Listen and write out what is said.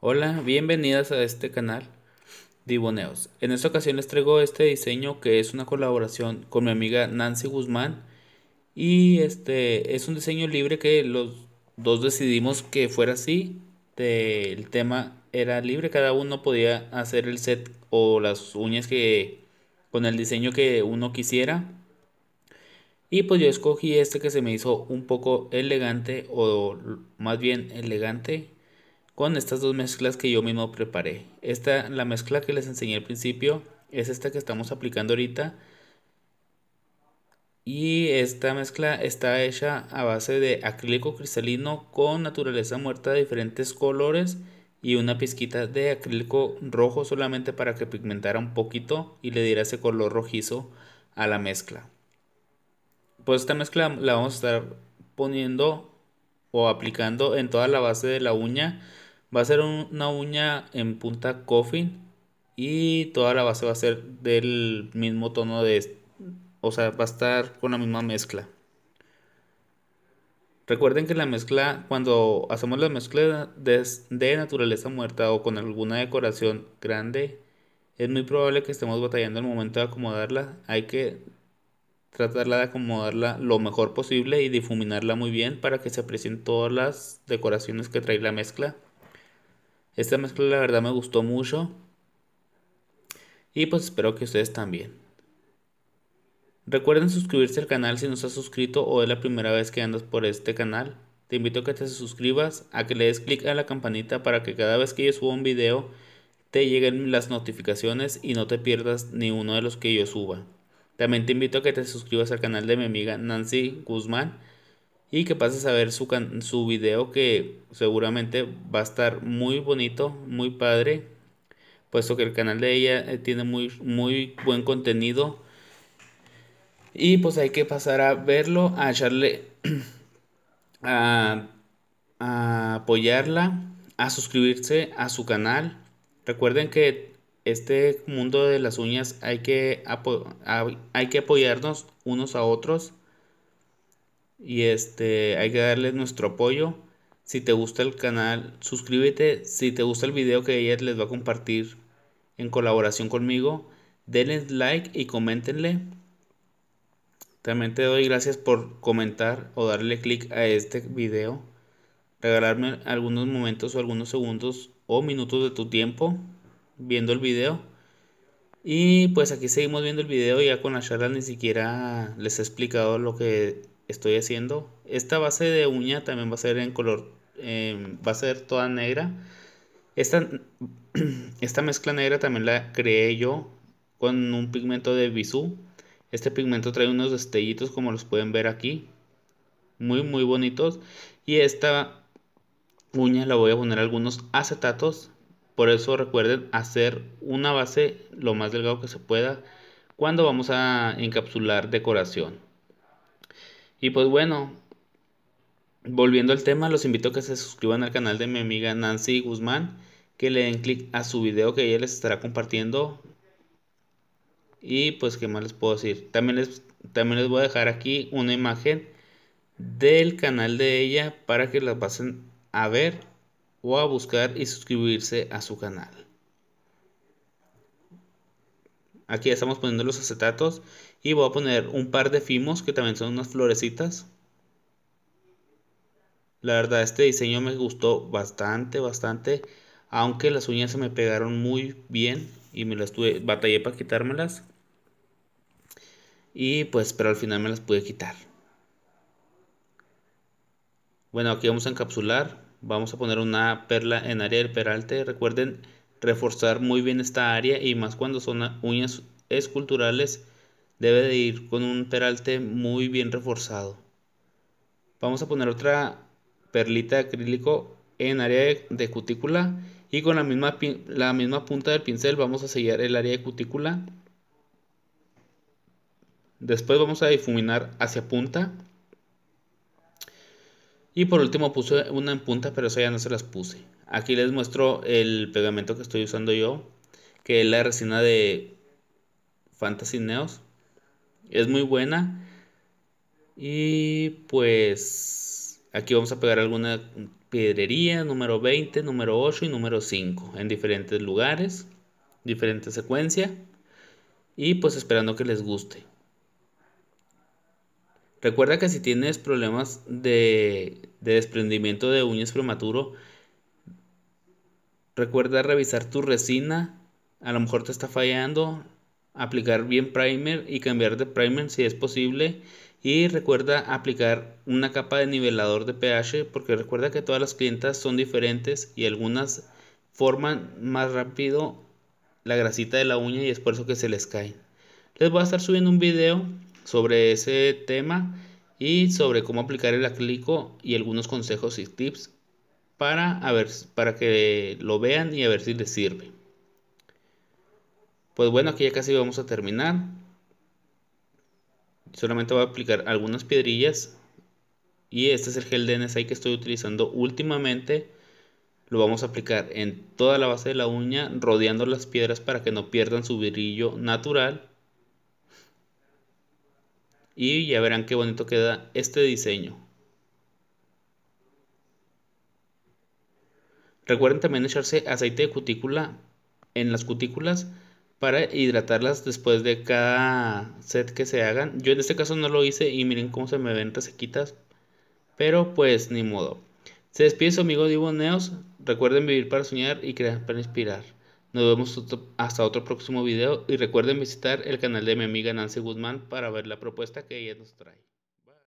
Hola, bienvenidas a este canal diboneos. En esta ocasión les traigo este diseño que es una colaboración con mi amiga Nancy Guzmán y este es un diseño libre que los dos decidimos que fuera así. El tema era libre, cada uno podía hacer el set o las uñas que con el diseño que uno quisiera. Y pues yo escogí este que se me hizo un poco elegante o más bien elegante con estas dos mezclas que yo mismo preparé. Esta, la mezcla que les enseñé al principio es esta que estamos aplicando ahorita. Y esta mezcla está hecha a base de acrílico cristalino con naturaleza muerta de diferentes colores y una pizquita de acrílico rojo solamente para que pigmentara un poquito y le diera ese color rojizo a la mezcla pues esta mezcla la vamos a estar poniendo o aplicando en toda la base de la uña. Va a ser una uña en punta coffin y toda la base va a ser del mismo tono de... O sea, va a estar con la misma mezcla. Recuerden que la mezcla, cuando hacemos la mezcla de, naturaleza muerta o con alguna decoración grande, es muy probable que estemos batallando el momento de acomodarla. Hay que tratarla de acomodarla lo mejor posible y difuminarla muy bien para que se aprecien todas las decoraciones que trae la mezcla. Esta mezcla la verdad me gustó mucho y pues espero que ustedes también. Recuerden suscribirse al canal si no estás suscrito o es la primera vez que andas por este canal. Te invito a que te suscribas, a que le des clic a la campanita para que cada vez que yo suba un video te lleguen las notificaciones y no te pierdas ni uno de los que yo suba. También te invito a que te suscribas al canal de mi amiga Nancy Guzmán y que pases a ver su, su video que seguramente va a estar muy bonito, muy padre, puesto que el canal de ella eh, tiene muy, muy buen contenido. Y pues hay que pasar a verlo, a echarle, a, a apoyarla, a suscribirse a su canal. Recuerden que este mundo de las uñas hay que, hay que apoyarnos unos a otros y este, hay que darles nuestro apoyo. Si te gusta el canal, suscríbete. Si te gusta el video que ella les va a compartir en colaboración conmigo, denle like y coméntenle. También te doy gracias por comentar o darle clic a este video, regalarme algunos momentos o algunos segundos o minutos de tu tiempo viendo el video. Y pues aquí seguimos viendo el video ya con la charla ni siquiera les he explicado lo que estoy haciendo. Esta base de uña también va a ser en color, em, va a ser toda negra. Esta, esta mezcla negra también la creé yo con un pigmento de Bisú. Este pigmento trae unos destellitos como los pueden ver aquí. Muy muy bonitos. Y esta uña la voy a poner algunos acetatos por eso recuerden hacer una base lo más delgado que se pueda cuando vamos a encapsular decoración. Y pues bueno, volviendo al tema, los invito a que se suscriban al canal de mi amiga Nancy Guzmán, que le den clic a su video que ella les estará compartiendo. Y pues qué más les puedo decir. También les, también les voy a dejar aquí una imagen del canal de ella para que la pasen a ver Voy a buscar y suscribirse a su canal. Aquí ya estamos poniendo los acetatos y voy a poner un par de fimos que también son unas florecitas. La verdad este diseño me gustó bastante, bastante. Aunque las uñas se me pegaron muy bien y me las tuve, batallé para quitármelas. Y pues, pero al final me las pude quitar. Bueno, aquí vamos a encapsular vamos a poner una perla en área del peralte. Recuerden reforzar muy bien esta área y más cuando son uñas esculturales debe de ir con un peralte muy bien reforzado. Vamos a poner otra perlita de acrílico en área de cutícula y con la misma, la misma punta del pincel vamos a sellar el área de cutícula. Después vamos a difuminar hacia punta y por último puse una en punta, pero esa ya no se las puse. Aquí les muestro el pegamento que estoy usando yo, que es la resina de Fantasy Neos. Es muy buena. Y pues aquí vamos a pegar alguna piedrería, número 20, número 8 y número 5, en diferentes lugares, diferente secuencia. Y pues esperando que les guste. Recuerda que si tienes problemas de, desprendimiento de uñas prematuro, recuerda revisar tu resina. A lo mejor te está fallando. Aplicar bien primer y cambiar de primer si es posible. Y recuerda aplicar una capa de nivelador de pH porque recuerda que todas las clientas son diferentes y algunas forman más rápido la grasita de la uña y es por eso que se les cae. Les voy a estar subiendo un video sobre ese tema y sobre cómo aplicar el aclico y algunos consejos y tips para, ver, para que lo vean y a ver si les sirve. Pues bueno, aquí ya casi vamos a terminar. Solamente voy a aplicar algunas piedrillas. Y este es el gel de que estoy utilizando últimamente. Lo vamos a aplicar en toda la base de la uña, rodeando las piedras para que no pierdan su brillo natural y ya verán qué bonito queda este diseño. Recuerden también echarse aceite de cutícula en las cutículas para hidratarlas después de cada set que se hagan. Yo en este caso no lo hice y miren cómo se me ven resequitas. Pero pues ni modo. Se despide su amigo Divo Neos. Recuerden vivir para soñar y crear para inspirar. Nos vemos hasta otro próximo video y recuerden visitar el canal de mi amiga Nancy Guzmán para ver la propuesta que ella nos trae.